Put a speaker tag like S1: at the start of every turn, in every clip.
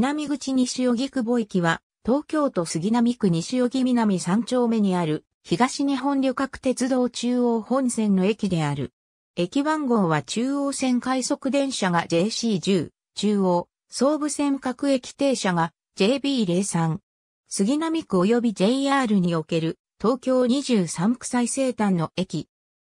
S1: 南口西荻窪駅は、東京都杉並区西荻南3丁目にある、東日本旅客鉄道中央本線の駅である。駅番号は中央線快速電車が JC10、中央、総武線各駅停車が JB03。杉並区及び JR における東京23区最西端の駅。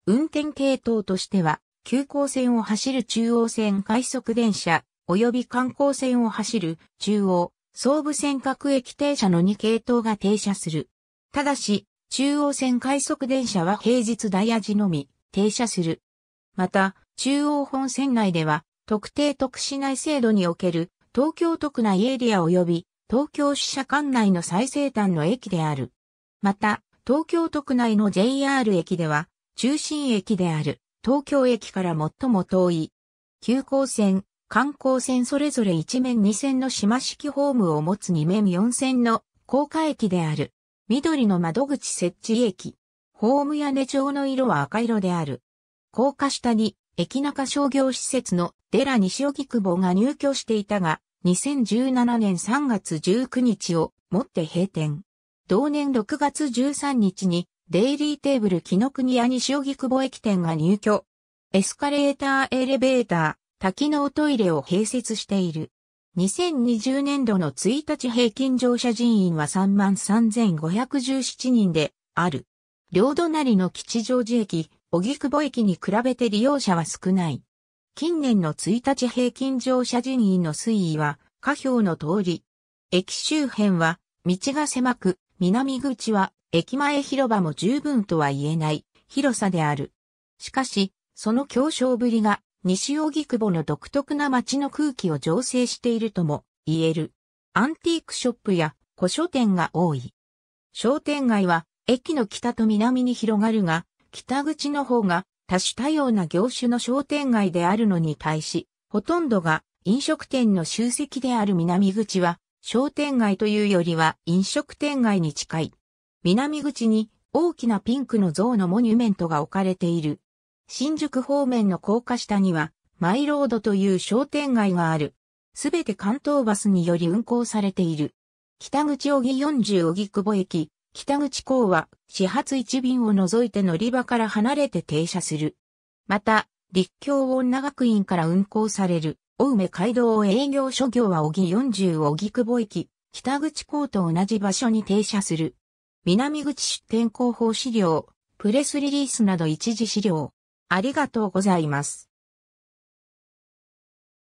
S1: 運転系統としては、急行線を走る中央線快速電車、及び観光線を走る中央、総武線各駅停車の2系統が停車する。ただし、中央線快速電車は平日ダイヤ時のみ停車する。また、中央本線内では、特定特市内制度における東京都区内エリア及び東京支社管内の最西端の駅である。また、東京都区内の JR 駅では、中心駅である東京駅から最も遠い、急行線、観光船それぞれ一面二線の島式ホームを持つ二面四線の高架駅である。緑の窓口設置駅。ホーム屋根状の色は赤色である。高架下に、駅中商業施設のデラ西荻窪が入居していたが、2017年3月19日をもって閉店。同年6月13日に、デイリーテーブル木の国屋西荻窪駅店が入居。エスカレーターエレベーター、多機能トイレを併設している。2020年度の1日平均乗車人員は33,517人である。両隣の吉祥寺駅、小木久保駅に比べて利用者は少ない。近年の1日平均乗車人員の推移は、下表の通り。駅周辺は、道が狭く、南口は、駅前広場も十分とは言えない、広さである。しかし、その競争ぶりが、西荻窪の独特な街の空気を醸成しているとも言える。アンティークショップや古書店が多い。商店街は駅の北と南に広がるが、北口の方が多種多様な業種の商店街であるのに対し、ほとんどが飲食店の集積である南口は商店街というよりは飲食店街に近い。南口に大きなピンクの像のモニュメントが置かれている。新宿方面の高架下には、マイロードという商店街がある。すべて関東バスにより運行されている。北口小木40小木久保駅、北口港は始発1便を除いて乗り場から離れて停車する。また、立教女学院から運行される、青梅街道営業所業は小木40小木久保駅、北口港と同じ場所に停車する。南口出店広報資料、プレスリリースなど一時資料。ありがとうございます。